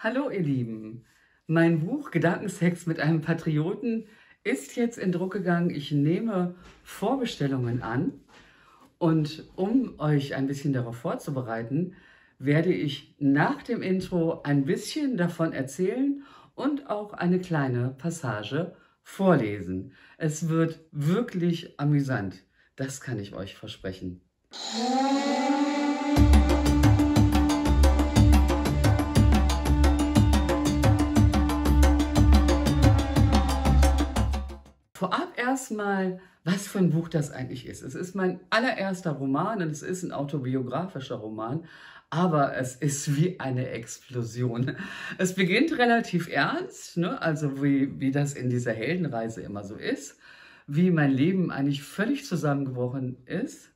Hallo ihr Lieben, mein Buch Gedankensex mit einem Patrioten ist jetzt in Druck gegangen. Ich nehme Vorbestellungen an und um euch ein bisschen darauf vorzubereiten, werde ich nach dem Intro ein bisschen davon erzählen und auch eine kleine Passage vorlesen. Es wird wirklich amüsant, das kann ich euch versprechen. mal, was für ein Buch das eigentlich ist. Es ist mein allererster Roman und es ist ein autobiografischer Roman, aber es ist wie eine Explosion. Es beginnt relativ ernst, ne? also wie, wie das in dieser Heldenreise immer so ist, wie mein Leben eigentlich völlig zusammengebrochen ist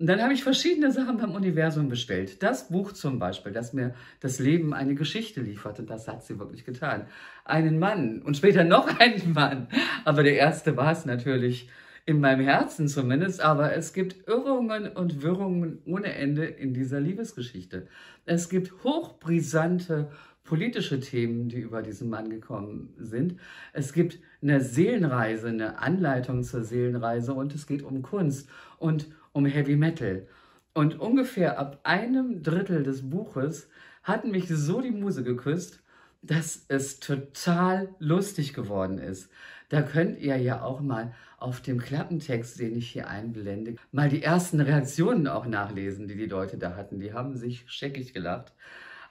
und dann habe ich verschiedene Sachen beim Universum bestellt. Das Buch zum Beispiel, das mir das Leben eine Geschichte lieferte, das hat sie wirklich getan. Einen Mann und später noch einen Mann. Aber der erste war es natürlich in meinem Herzen zumindest, aber es gibt Irrungen und Wirrungen ohne Ende in dieser Liebesgeschichte. Es gibt hochbrisante politische Themen, die über diesen Mann gekommen sind. Es gibt eine Seelenreise, eine Anleitung zur Seelenreise und es geht um Kunst. Und um Heavy Metal. Und ungefähr ab einem Drittel des Buches hat mich so die Muse geküsst, dass es total lustig geworden ist. Da könnt ihr ja auch mal auf dem Klappentext, den ich hier einblende, mal die ersten Reaktionen auch nachlesen, die die Leute da hatten. Die haben sich scheckig gelacht.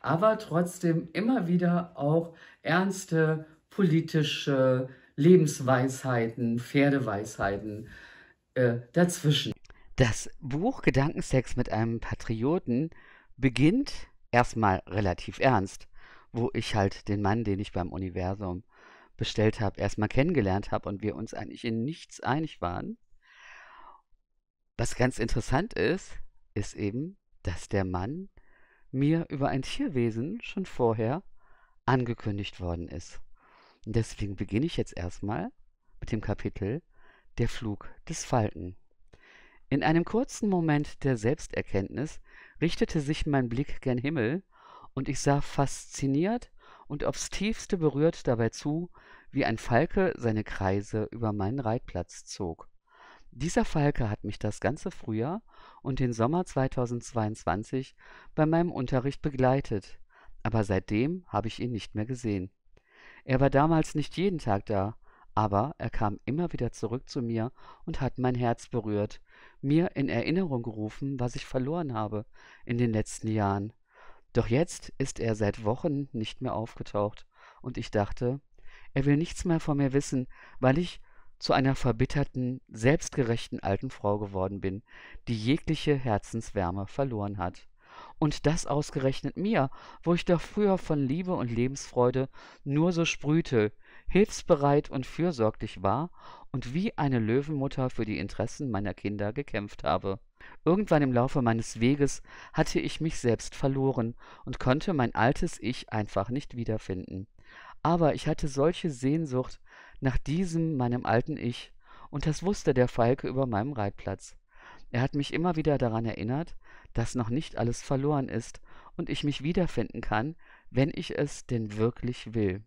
Aber trotzdem immer wieder auch ernste politische Lebensweisheiten, Pferdeweisheiten äh, dazwischen. Das Buch Gedankensex mit einem Patrioten beginnt erstmal relativ ernst, wo ich halt den Mann, den ich beim Universum bestellt habe, erstmal kennengelernt habe und wir uns eigentlich in nichts einig waren. Was ganz interessant ist, ist eben, dass der Mann mir über ein Tierwesen schon vorher angekündigt worden ist. Und deswegen beginne ich jetzt erstmal mit dem Kapitel Der Flug des Falken. In einem kurzen Moment der Selbsterkenntnis richtete sich mein Blick gen Himmel, und ich sah fasziniert und aufs tiefste berührt dabei zu, wie ein Falke seine Kreise über meinen Reitplatz zog. Dieser Falke hat mich das ganze Frühjahr und den Sommer 2022 bei meinem Unterricht begleitet, aber seitdem habe ich ihn nicht mehr gesehen. Er war damals nicht jeden Tag da, aber er kam immer wieder zurück zu mir und hat mein Herz berührt, mir in Erinnerung gerufen, was ich verloren habe in den letzten Jahren. Doch jetzt ist er seit Wochen nicht mehr aufgetaucht, und ich dachte, er will nichts mehr von mir wissen, weil ich zu einer verbitterten, selbstgerechten alten Frau geworden bin, die jegliche Herzenswärme verloren hat. Und das ausgerechnet mir, wo ich doch früher von Liebe und Lebensfreude nur so sprühte, hilfsbereit und fürsorglich war und wie eine Löwenmutter für die Interessen meiner Kinder gekämpft habe. Irgendwann im Laufe meines Weges hatte ich mich selbst verloren und konnte mein altes Ich einfach nicht wiederfinden. Aber ich hatte solche Sehnsucht nach diesem meinem alten Ich, und das wusste der Falke über meinem Reitplatz. Er hat mich immer wieder daran erinnert, dass noch nicht alles verloren ist und ich mich wiederfinden kann, wenn ich es denn wirklich will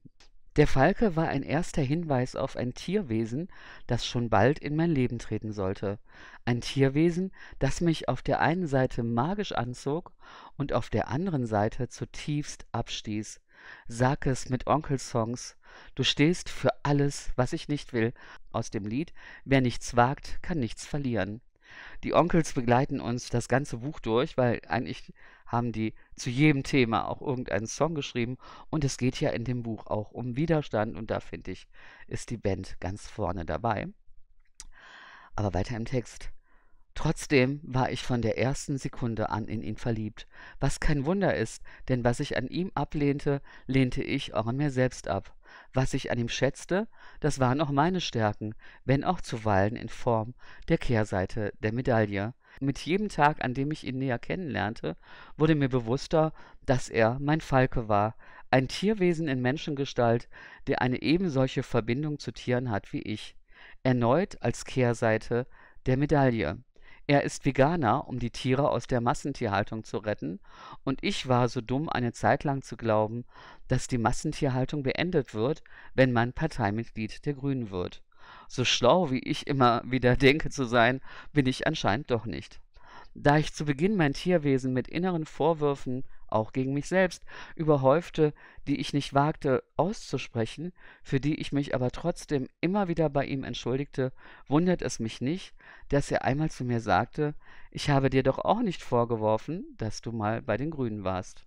der Falke war ein erster Hinweis auf ein Tierwesen, das schon bald in mein Leben treten sollte. Ein Tierwesen, das mich auf der einen Seite magisch anzog und auf der anderen Seite zutiefst abstieß. Sag es mit Onkel-Songs. Du stehst für alles, was ich nicht will. Aus dem Lied Wer nichts wagt, kann nichts verlieren. Die Onkels begleiten uns das ganze Buch durch, weil eigentlich haben die zu jedem Thema auch irgendeinen Song geschrieben. Und es geht ja in dem Buch auch um Widerstand. Und da finde ich, ist die Band ganz vorne dabei. Aber weiter im Text. Trotzdem war ich von der ersten Sekunde an in ihn verliebt, was kein Wunder ist, denn was ich an ihm ablehnte, lehnte ich auch an mir selbst ab. Was ich an ihm schätzte, das waren auch meine Stärken, wenn auch zuweilen in Form der Kehrseite der Medaille. Mit jedem Tag, an dem ich ihn näher kennenlernte, wurde mir bewusster, dass er mein Falke war, ein Tierwesen in Menschengestalt, der eine ebensolche Verbindung zu Tieren hat wie ich. Erneut als Kehrseite der Medaille. Er ist Veganer, um die Tiere aus der Massentierhaltung zu retten, und ich war so dumm, eine Zeit lang zu glauben, dass die Massentierhaltung beendet wird, wenn man Parteimitglied der Grünen wird. So schlau, wie ich immer wieder denke zu sein, bin ich anscheinend doch nicht. Da ich zu Beginn mein Tierwesen mit inneren Vorwürfen auch gegen mich selbst, überhäufte, die ich nicht wagte auszusprechen, für die ich mich aber trotzdem immer wieder bei ihm entschuldigte, wundert es mich nicht, dass er einmal zu mir sagte, ich habe dir doch auch nicht vorgeworfen, dass du mal bei den Grünen warst.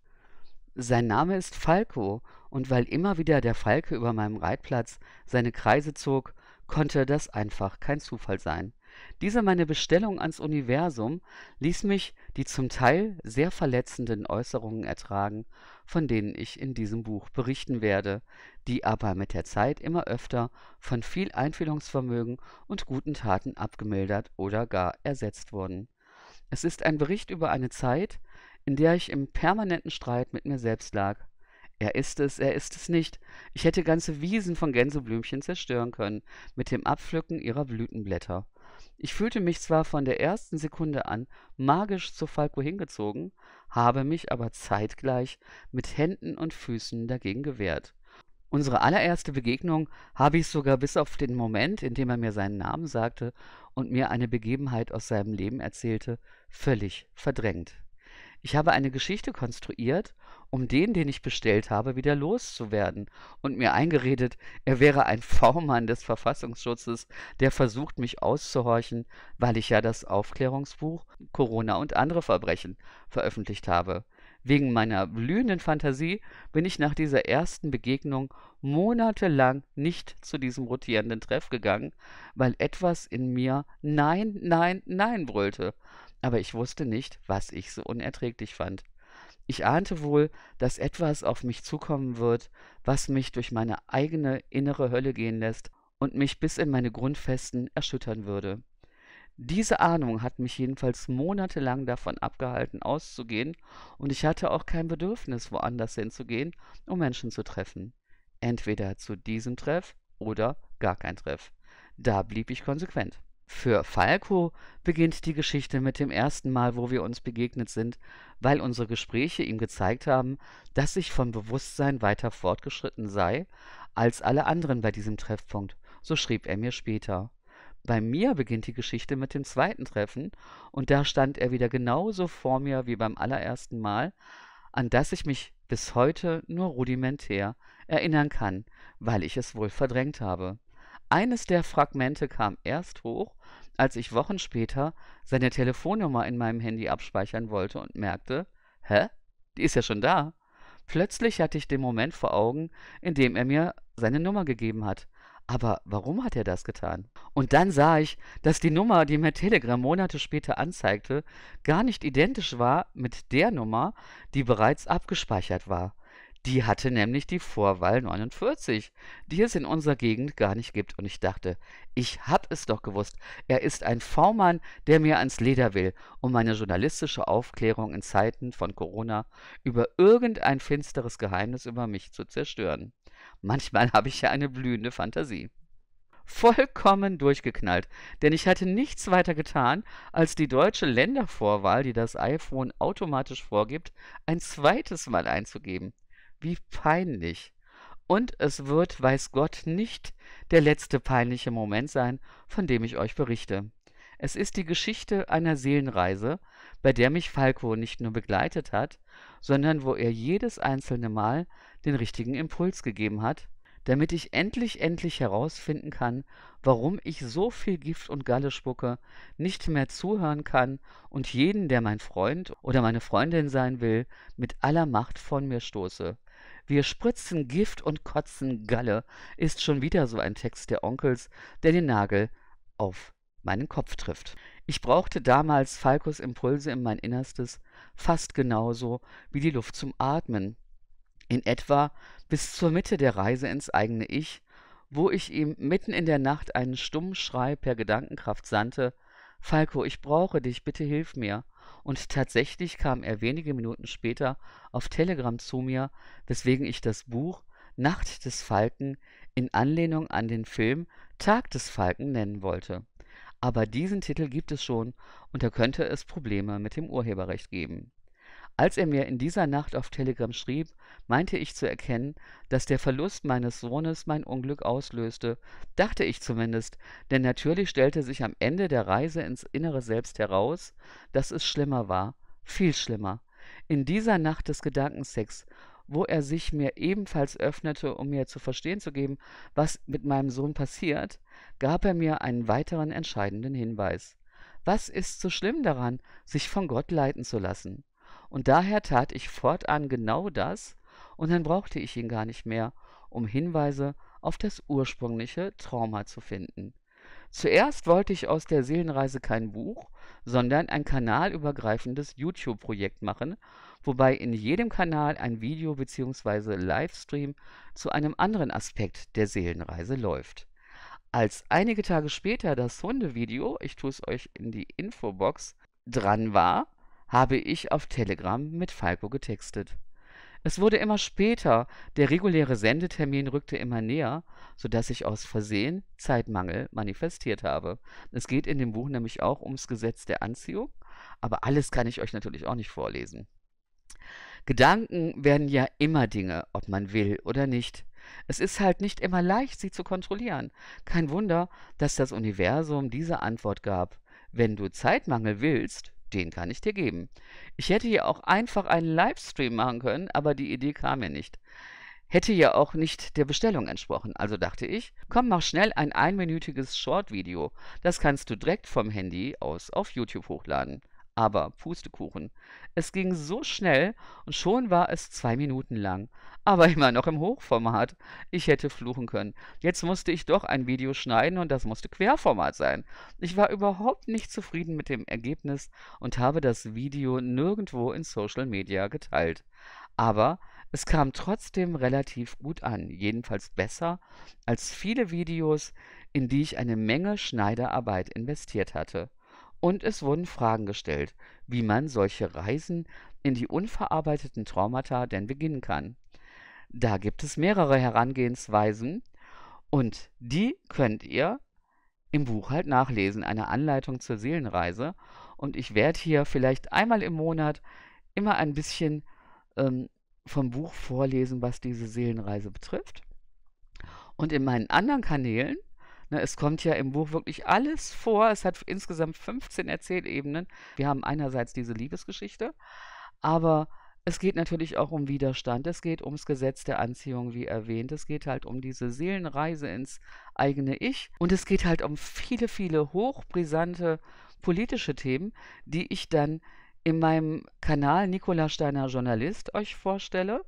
Sein Name ist Falco, und weil immer wieder der Falke über meinem Reitplatz seine Kreise zog, konnte das einfach kein Zufall sein. Diese meine Bestellung ans Universum ließ mich die zum Teil sehr verletzenden Äußerungen ertragen, von denen ich in diesem Buch berichten werde, die aber mit der Zeit immer öfter von viel Einfühlungsvermögen und guten Taten abgemildert oder gar ersetzt wurden. Es ist ein Bericht über eine Zeit, in der ich im permanenten Streit mit mir selbst lag. Er ist es, er ist es nicht. Ich hätte ganze Wiesen von Gänseblümchen zerstören können mit dem Abpflücken ihrer Blütenblätter. Ich fühlte mich zwar von der ersten Sekunde an magisch zu Falco hingezogen, habe mich aber zeitgleich mit Händen und Füßen dagegen gewehrt. Unsere allererste Begegnung habe ich sogar bis auf den Moment, in dem er mir seinen Namen sagte und mir eine Begebenheit aus seinem Leben erzählte, völlig verdrängt. Ich habe eine Geschichte konstruiert, um den, den ich bestellt habe, wieder loszuwerden und mir eingeredet, er wäre ein V-Mann des Verfassungsschutzes, der versucht, mich auszuhorchen, weil ich ja das Aufklärungsbuch Corona und andere Verbrechen veröffentlicht habe. Wegen meiner blühenden Fantasie bin ich nach dieser ersten Begegnung monatelang nicht zu diesem rotierenden Treff gegangen, weil etwas in mir Nein, Nein, Nein brüllte aber ich wusste nicht, was ich so unerträglich fand. Ich ahnte wohl, dass etwas auf mich zukommen wird, was mich durch meine eigene innere Hölle gehen lässt und mich bis in meine Grundfesten erschüttern würde. Diese Ahnung hat mich jedenfalls monatelang davon abgehalten, auszugehen, und ich hatte auch kein Bedürfnis, woanders hinzugehen, um Menschen zu treffen. Entweder zu diesem Treff oder gar kein Treff. Da blieb ich konsequent. Für Falco beginnt die Geschichte mit dem ersten Mal, wo wir uns begegnet sind, weil unsere Gespräche ihm gezeigt haben, dass ich vom Bewusstsein weiter fortgeschritten sei als alle anderen bei diesem Treffpunkt, so schrieb er mir später. Bei mir beginnt die Geschichte mit dem zweiten Treffen, und da stand er wieder genauso vor mir wie beim allerersten Mal, an das ich mich bis heute nur rudimentär erinnern kann, weil ich es wohl verdrängt habe. Eines der Fragmente kam erst hoch, als ich Wochen später seine Telefonnummer in meinem Handy abspeichern wollte und merkte, hä? Die ist ja schon da. Plötzlich hatte ich den Moment vor Augen, in dem er mir seine Nummer gegeben hat. Aber warum hat er das getan? Und dann sah ich, dass die Nummer, die mir Telegram Monate später anzeigte, gar nicht identisch war mit der Nummer, die bereits abgespeichert war. Die hatte nämlich die Vorwahl 49, die es in unserer Gegend gar nicht gibt. Und ich dachte, ich hab es doch gewusst. Er ist ein V-Mann, der mir ans Leder will, um meine journalistische Aufklärung in Zeiten von Corona über irgendein finsteres Geheimnis über mich zu zerstören. Manchmal habe ich ja eine blühende Fantasie vollkommen durchgeknallt, denn ich hatte nichts weiter getan, als die deutsche Ländervorwahl, die das iPhone automatisch vorgibt, ein zweites Mal einzugeben. Wie peinlich. Und es wird, weiß Gott, nicht der letzte peinliche Moment sein, von dem ich euch berichte. Es ist die Geschichte einer Seelenreise, bei der mich Falco nicht nur begleitet hat, sondern wo er jedes einzelne Mal den richtigen Impuls gegeben hat, damit ich endlich, endlich herausfinden kann, warum ich so viel Gift und Galle spucke, nicht mehr zuhören kann und jeden, der mein Freund oder meine Freundin sein will, mit aller Macht von mir stoße. Wir spritzen Gift und kotzen Galle ist schon wieder so ein Text der Onkels, der den Nagel auf meinen Kopf trifft. Ich brauchte damals Falkos Impulse in mein Innerstes fast genauso wie die Luft zum Atmen. In etwa bis zur Mitte der Reise ins eigene Ich, wo ich ihm mitten in der Nacht einen stummen Schrei per Gedankenkraft sandte Falko, ich brauche dich, bitte hilf mir und tatsächlich kam er wenige Minuten später auf Telegram zu mir, weswegen ich das Buch Nacht des Falken in Anlehnung an den Film Tag des Falken nennen wollte. Aber diesen Titel gibt es schon und da könnte es Probleme mit dem Urheberrecht geben. Als er mir in dieser Nacht auf Telegram schrieb, meinte ich zu erkennen, dass der Verlust meines Sohnes mein Unglück auslöste, dachte ich zumindest, denn natürlich stellte sich am Ende der Reise ins innere Selbst heraus, dass es schlimmer war, viel schlimmer. In dieser Nacht des Gedankensex, wo er sich mir ebenfalls öffnete, um mir zu verstehen zu geben, was mit meinem Sohn passiert, gab er mir einen weiteren entscheidenden Hinweis. Was ist so schlimm daran, sich von Gott leiten zu lassen? Und daher tat ich fortan genau das, und dann brauchte ich ihn gar nicht mehr, um Hinweise auf das ursprüngliche Trauma zu finden. Zuerst wollte ich aus der Seelenreise kein Buch, sondern ein kanalübergreifendes YouTube-Projekt machen, wobei in jedem Kanal ein Video bzw. Livestream zu einem anderen Aspekt der Seelenreise läuft. Als einige Tage später das Hundevideo, ich tue es euch in die Infobox, dran war, habe ich auf Telegram mit Falco getextet. Es wurde immer später, der reguläre Sendetermin rückte immer näher, so dass ich aus Versehen Zeitmangel manifestiert habe. Es geht in dem Buch nämlich auch ums Gesetz der Anziehung, aber alles kann ich euch natürlich auch nicht vorlesen. Gedanken werden ja immer Dinge, ob man will oder nicht. Es ist halt nicht immer leicht, sie zu kontrollieren. Kein Wunder, dass das Universum diese Antwort gab. Wenn du Zeitmangel willst, den kann ich dir geben. Ich hätte hier auch einfach einen Livestream machen können, aber die Idee kam mir nicht. Hätte ja auch nicht der Bestellung entsprochen, also dachte ich, komm, mach schnell ein einminütiges Short-Video. Das kannst du direkt vom Handy aus auf YouTube hochladen. Aber Pustekuchen. Es ging so schnell und schon war es zwei Minuten lang. Aber immer noch im Hochformat. Ich hätte fluchen können. Jetzt musste ich doch ein Video schneiden und das musste Querformat sein. Ich war überhaupt nicht zufrieden mit dem Ergebnis und habe das Video nirgendwo in Social Media geteilt. Aber es kam trotzdem relativ gut an, jedenfalls besser als viele Videos, in die ich eine Menge Schneiderarbeit investiert hatte. Und es wurden Fragen gestellt, wie man solche Reisen in die unverarbeiteten Traumata denn beginnen kann. Da gibt es mehrere Herangehensweisen und die könnt ihr im Buch halt nachlesen, eine Anleitung zur Seelenreise. Und ich werde hier vielleicht einmal im Monat immer ein bisschen ähm, vom Buch vorlesen, was diese Seelenreise betrifft. Und in meinen anderen Kanälen Ne, es kommt ja im Buch wirklich alles vor. Es hat insgesamt 15 Erzählebenen. Wir haben einerseits diese Liebesgeschichte, aber es geht natürlich auch um Widerstand, es geht ums Gesetz der Anziehung, wie erwähnt, es geht halt um diese Seelenreise ins eigene Ich und es geht halt um viele, viele hochbrisante politische Themen, die ich dann in meinem Kanal Nikola Steiner Journalist euch vorstelle.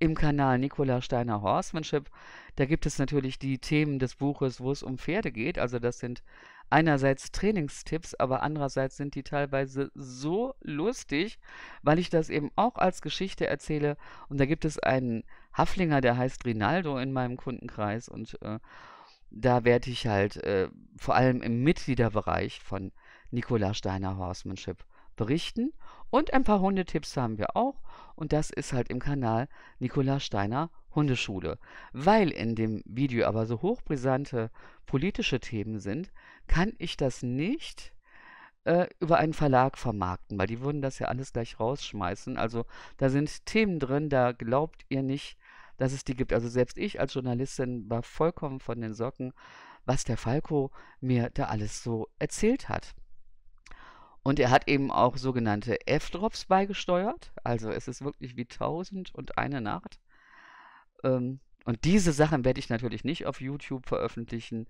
Im Kanal Nikola Steiner Horsemanship, da gibt es natürlich die Themen des Buches, wo es um Pferde geht. Also das sind einerseits Trainingstipps, aber andererseits sind die teilweise so lustig, weil ich das eben auch als Geschichte erzähle. Und da gibt es einen Haflinger, der heißt Rinaldo in meinem Kundenkreis. Und äh, da werde ich halt äh, vor allem im Mitgliederbereich von Nikola Steiner Horsemanship berichten. Und ein paar Hundetipps haben wir auch. Und das ist halt im Kanal Nikola Steiner Hundeschule. Weil in dem Video aber so hochbrisante politische Themen sind, kann ich das nicht äh, über einen Verlag vermarkten, weil die würden das ja alles gleich rausschmeißen. Also da sind Themen drin, da glaubt ihr nicht, dass es die gibt. Also selbst ich als Journalistin war vollkommen von den Socken, was der Falco mir da alles so erzählt hat. Und er hat eben auch sogenannte F-Drops beigesteuert. Also es ist wirklich wie 1000 und eine Nacht. Ähm, und diese Sachen werde ich natürlich nicht auf YouTube veröffentlichen,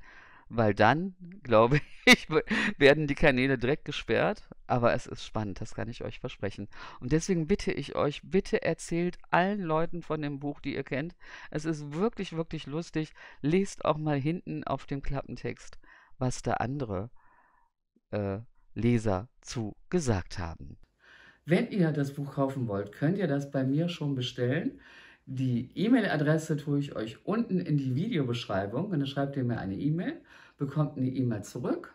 weil dann, glaube ich, werden die Kanäle direkt gesperrt. Aber es ist spannend, das kann ich euch versprechen. Und deswegen bitte ich euch, bitte erzählt allen Leuten von dem Buch, die ihr kennt. Es ist wirklich, wirklich lustig. Lest auch mal hinten auf dem Klappentext, was da andere äh, Leser zu gesagt haben. Wenn ihr das Buch kaufen wollt, könnt ihr das bei mir schon bestellen. Die E-Mail-Adresse tue ich euch unten in die Videobeschreibung und dann schreibt ihr mir eine E-Mail, bekommt eine E-Mail zurück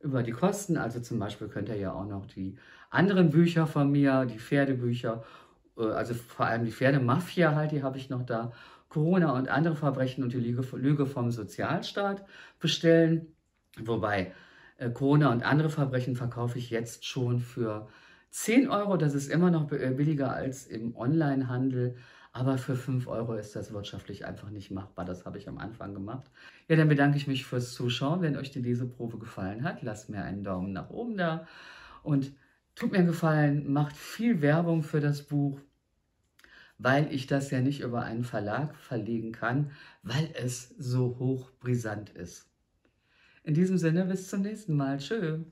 über die Kosten. Also zum Beispiel könnt ihr ja auch noch die anderen Bücher von mir, die Pferdebücher, äh, also vor allem die Pferdemafia halt, die habe ich noch da, Corona und andere Verbrechen und die Lüge vom Sozialstaat bestellen. Wobei äh, Corona und andere Verbrechen verkaufe ich jetzt schon für 10 Euro. Das ist immer noch äh, billiger als im Onlinehandel. Aber für 5 Euro ist das wirtschaftlich einfach nicht machbar. Das habe ich am Anfang gemacht. Ja, dann bedanke ich mich fürs Zuschauen. Wenn euch die Leseprobe gefallen hat, lasst mir einen Daumen nach oben da. Und tut mir einen gefallen, macht viel Werbung für das Buch, weil ich das ja nicht über einen Verlag verlegen kann, weil es so hochbrisant ist. In diesem Sinne, bis zum nächsten Mal. Tschö.